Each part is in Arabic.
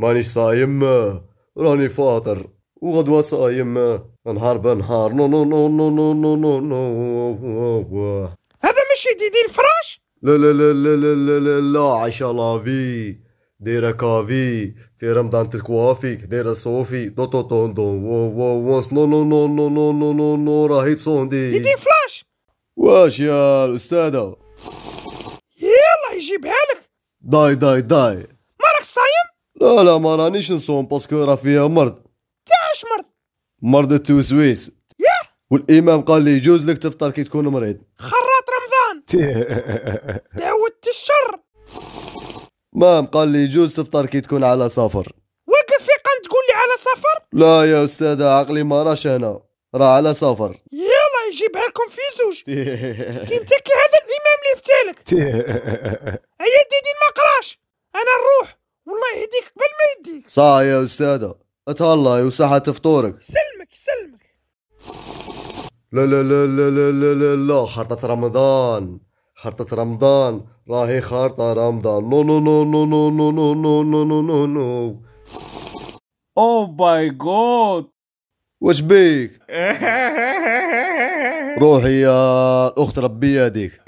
ماني صايم راني فاطر وغدوة صايم نهار بنهار نو نو نو نو نو نو نو نو هذا ماشي ديدي الفراش لا لا لا لا لا لا لا لا عشا لافي دايرة كافي في رمضان تلكوافي دايرة صوفي دو تو تون دو و و و نو نو نو نو نو نو نو نو راهي تصوندي ديدي الفلاش واش يا الأستاذة يلا يجيبها لك داي داي داي مالك صايم لا لا ما رانيش نصوم باسكو راه فيها مرض تاعش مرض مرض التوسويس ياه والامام قال لي يجوز لك تفطر كي تكون مريض خراط رمضان تعودت الشر مام قال لي يجوز تفطر كي تكون على سفر واقف في قام تقول لي على سفر لا يا استاذة عقلي ما راش انا راه على سفر يلا يجيب لكم في زوج كي انت كي هذا الامام اللي فتالك هيا ديدي ما قراش انا نروح والله يهديك قبل ما يديك صا يا استاذه اتهلا وساحة فطورك سلمك سلمك لا لا لا لا لا لا لا, لا. خرطة رمضان خرطة رمضان راهي خرطة رمضان نو نو نو نو نو نو نو نو نو نو نو نو او باي جود واش بيك روحي يا اخت ربي هذيك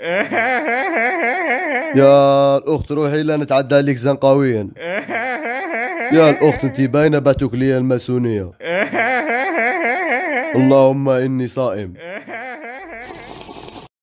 يا الاخت روحي لا نتعدى لك زنقاويا يا الاخت انت باينه باتوك لي الماسونيه اللهم اني صائم